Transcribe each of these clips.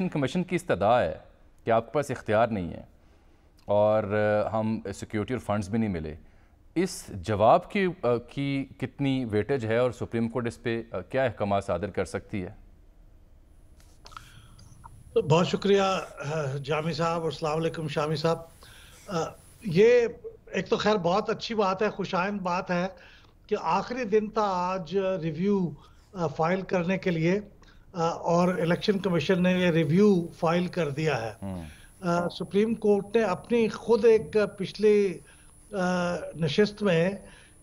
Election commission की इस्तः है कि आपके पास इख्तियार नहीं है और हम सिक्योरिटी और फंड्स भी नहीं मिले इस जवाब की की कितनी वेटेज है और सुप्रीम कोर्ट इस पर क्या अहकाम सादर कर सकती है तो बहुत शुक्रिया जामी साहब और सलामकुम शामी साहब ये एक तो खैर बहुत अच्छी बात है खुशाइन बात है कि आखिरी दिन था आज रिव्यू फाइल करने के लिए और इलेक्शन कमीशन ने ये रिव्यू फाइल कर दिया है हम्म। सुप्रीम कोर्ट ने अपनी खुद एक पिछली नशस्त में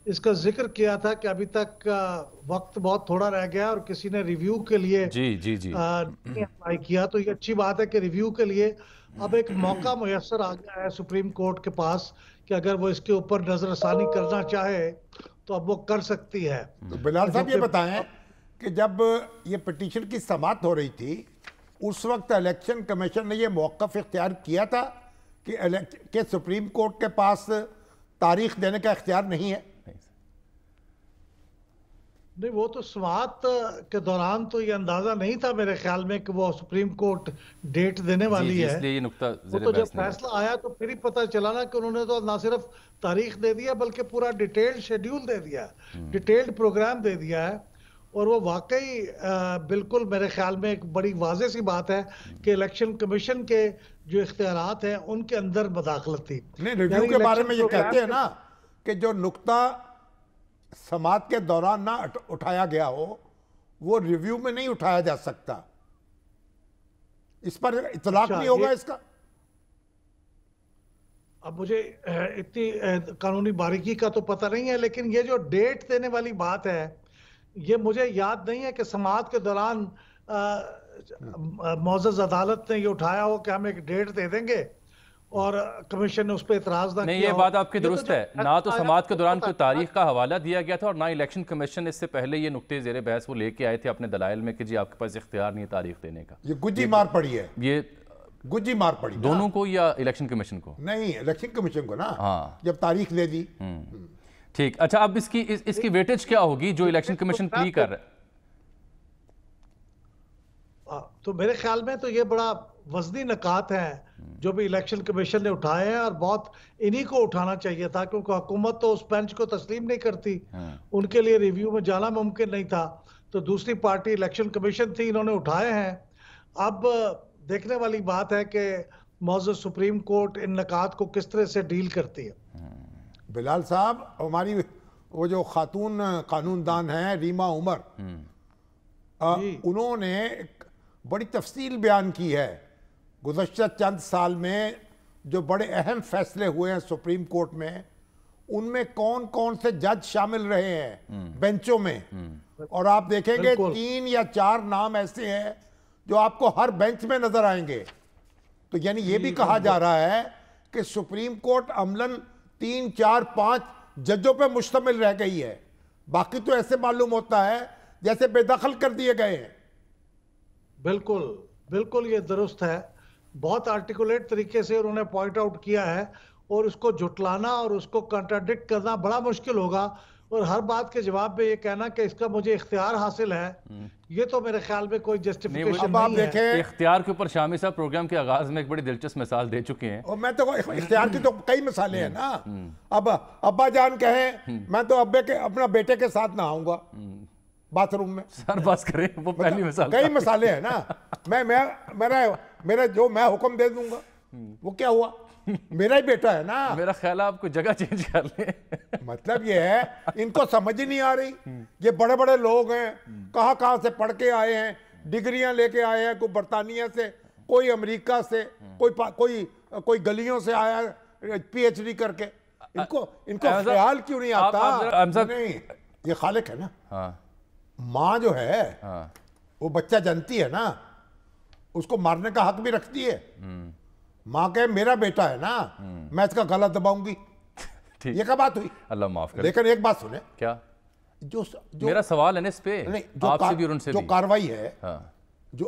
इसका जिक्र किया था कि अभी तक वक्त बहुत थोड़ा रह गया और किसी ने रिव्यू के लिए जी जी जी अप्लाई किया तो ये अच्छी बात है कि रिव्यू के लिए अब एक मौका मुयसर आ गया है सुप्रीम कोर्ट के पास कि अगर वो इसके ऊपर नजरसानी करना चाहे तो अब वो कर सकती है तो बिलाल साहब ये बताएं कि जब ये पिटिशन की समाप्त हो रही थी उस वक्त इलेक्शन कमीशन ने यह मौक़ इख्तियार किया था कि के सुप्रीम कोर्ट के पास तारीख देने का इख्तियार नहीं है नहीं वो तो स्वात के दौरान तो ये अंदाजा नहीं था मेरे ख्याल में कि वो सुप्रीम कोर्ट डेट देने वाली जी, जी, है ये वो तो जब फैसला आया तो फिर ही पता चला ना कि उन्होंने तो ना सिर्फ तारीख दे दिया बल्कि पूरा डिटेल्ड शेड्यूल दे दिया डिटेल्ड प्रोग्राम दे दिया है हम्म। और वो वाकई बिल्कुल मेरे ख्याल में एक बड़ी वाज सी बात है कि इलेक्शन कमीशन के जो इख्तियार हैं उनके अंदर मदाखलत थी नहीं रिव्यू के बारे में ये कहते हैं ना कि जो नुकता समाज के दौरान ना उठाया गया हो वो रिव्यू में नहीं उठाया जा सकता इस पर इतलाक अच्छा, नहीं होगा इसका अब मुझे इतनी कानूनी बारीकी का तो पता नहीं है लेकिन ये जो डेट देने वाली बात है ये मुझे याद नहीं है कि समाज के दौरान मोजज अदालत ने ये उठाया हो कि हम एक डेट दे देंगे और कमीशन ने उस पर इतराज ना नहीं ये बात आपकी तो दुरुस्त तो है ना तो समाज के तो दौरान कोई तारीख का हवाला दिया गया था और ना इलेक्शन कमीशन इससे पहले ये नुकते जेर बहस वो लेके आए थे अपने दलाइल में कि जी आपके पास इख्तियार नहीं है तारीख देने का ये गुज्जी मार पड़ी है ये गुज्जी मार पड़ी दोनों हाँ। को या इलेक्शन कमीशन को नहीं इलेक्शन कमीशन को ना हाँ। जब तारीख दे दी हम्म। ठीक अच्छा अब इसकी इस, इसकी वेटेज क्या होगी जो इलेक्शन तो कमीशन प्ली कर रहा है हाँ, तो मेरे ख्याल में तो ये बड़ा वजनी नकात हैं जो भी इलेक्शन कमीशन ने उठाए हैं और बहुत इन्हीं को उठाना चाहिए था क्योंकि हुकूमत तो उस बेंच को तस्लीम नहीं करती हाँ। उनके लिए रिव्यू में जाना मुमकिन नहीं था तो दूसरी पार्टी इलेक्शन कमीशन थी इन्होंने उठाए हैं अब देखने वाली बात है कि मौजूद सुप्रीम कोर्ट इन नकात को किस तरह से डील करती है बिलाल साहब हमारी वो जो खातून कानूनदान है हैं रीमा उमर आ, हम्म। उन्होंने बड़ी तफसील बयान की है गुजशत चंद साल में जो बड़े अहम फैसले हुए हैं सुप्रीम कोर्ट में उनमें कौन कौन से जज शामिल रहे हैं हम्म। बेंचों में हम्म। और आप देखेंगे तीन या चार नाम ऐसे हैं जो आपको हर बेंच में नजर आएंगे तो यानी ये भी कहा जा रहा है कि सुप्रीम कोर्ट अमलन तीन चार पांच जजों पे मुश्तमिल रह गई है बाकी तो ऐसे मालूम होता है जैसे बेदखल कर दिए गए हैं बिल्कुल बिल्कुल ये दुरुस्त है बहुत आर्टिकुलेट तरीके से उन्होंने पॉइंट आउट किया है और उसको जुटलाना और उसको कंट्राडिक्ट करना बड़ा मुश्किल होगा और हर बात के जवाब में ये कहना कि इसका मुझे इख्तियार हासिल है हम्म। ये तो मेरे ख्याल में कोई जस्टिफिकेशन नहीं, नहीं है इख्तियार के ऊपर शामी साहब प्रोग्राम के आगाज में एक बड़ी दिलचस्प मिसाल दे चुके हैं और मैं तो इख्तियार की तो हम्म। कई मिसालें हैं ना हम्म। अब अब्बा जान कहे मैं तो अब्बे के अपना बेटे के साथ ना आऊंगा बाथरूम में सर बस करें वो मतलब पहली मिसाल कई मिसालें हैं ना मैं मैं मेरा मेरा जो मैं हुक्म दे दूंगा वो क्या हुआ मेरा ही बेटा है ना मेरा ख्याल आपको जगह चेंज कर ले मतलब ये है इनको समझ ही नहीं आ रही ये बड़े बड़े लोग हैं कहाँ कहाँ से पढ़ के आए हैं डिग्रियां लेके आए हैं कोई बरतानिया से कोई अमेरिका से कोई कोई कोई गलियों से आया पीएचडी करके इनको इनको ख्याल क्यों नहीं आता आप, आप नहीं ये खालिक है ना हाँ। माँ जो है हाँ। वो बच्चा जानती है ना उसको मारने का हक भी रखती है हम्म। माँ कहे मेरा बेटा है ना हम्म। मैं इसका गला दबाऊंगी ये क्या बात हुई अल्लाह माफ कर लेकिन एक बात सुने क्या जो, जो मेरा सवाल है इस पे जो आपसे भी और उनसे जो कार्रवाई है हाँ। जो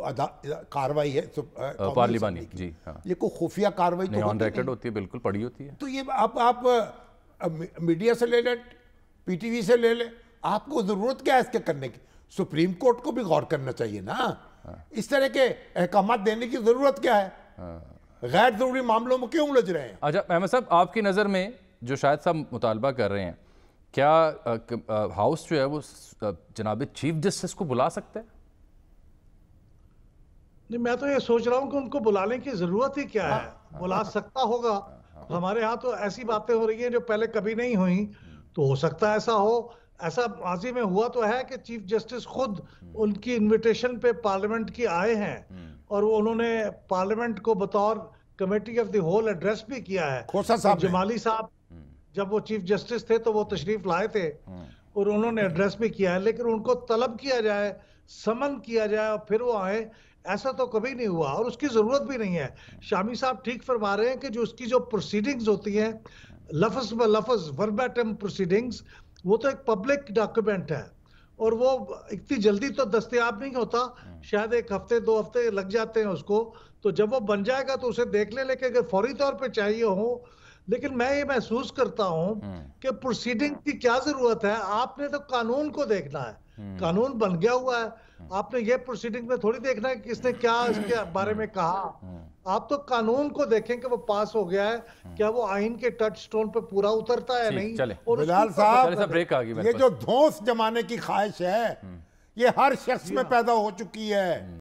कार्रवाई है तो, पार्लिमानी जी हाँ। ये कोई खुफिया कार्रवाई तो ऑन रिकॉर्ड होती है बिल्कुल पड़ी होती है तो ये आप आप मीडिया से ले लें पीटीवी से ले लें आपको जरूरत क्या है इसके करने की सुप्रीम कोर्ट को भी गौर करना चाहिए ना हाँ। इस तरह के अहकाम देने की जरूरत क्या है हाँ। गैर ज़रूरी मामलों में क्यों उलझ रहे हैं अच्छा अहमद साहब आपकी नज़र में जो शायद साहब मुतालबा कर रहे हैं क्या हाउस जो है वो जनाब चीफ जस्टिस को बुला सकते हैं नहीं मैं तो ये सोच रहा हूँ कि उनको बुलाने की ज़रूरत ही क्या है हाँ, हाँ, बुला हाँ। सकता होगा हमारे यहाँ तो ऐसी बातें हो रही हैं जो पहले कभी नहीं हुई तो हो सकता है ऐसा हो ऐसा माजी में हुआ तो है कि चीफ जस्टिस खुद हम्म। उनकी इनविटेशन पे पार्लियामेंट की आए हैं हम्म। और वो उन्होंने पार्लियामेंट को बतौर committee of the whole address भी किया है साहब जमाली साहब हम्म। जब वो चीफ जस्टिस थे तो वो तशरीफ लाए थे हम्म। और उन्होंने एड्रेस भी किया है लेकिन उनको तलब किया जाए समन किया जाए और फिर वो आए ऐसा तो कभी नहीं हुआ और उसकी ज़रूरत भी नहीं है हम्म। शामी साहब ठीक फरमा रहे हैं कि जो उसकी जो प्रोसीडिंग्स होती हैं लफज ब लफज वर्बेटम प्रोसीडिंग्स वो तो एक पब्लिक डॉक्यूमेंट है और वो इतनी जल्दी तो दस्तियाब नहीं होता हाँ। शायद एक हफ्ते दो हफ्ते लग जाते हैं उसको तो जब वो बन जाएगा तो उसे देख ले लेकिन अगर फौरी तौर पे चाहिए हो लेकिन मैं ये महसूस करता हूँ हाँ। कि प्रोसीडिंग की क्या जरूरत है आपने तो कानून को देखना है हाँ। कानून बन गया हुआ है आपने ये प्रोसीडिंग में थोड़ी देखना है कि किसने क्या इसके बारे में कहा आप तो कानून को देखें कि वो पास हो गया है हाँ। क्या वो आइन के टच स्टोन पे पूरा उतरता है नहीं चले बिलाल साहब ब्रेक आ गई ये जो धोस जमाने की ख्वाहिश है हम्म। ये हर शख्स में हाँ। पैदा हो चुकी है हम्म।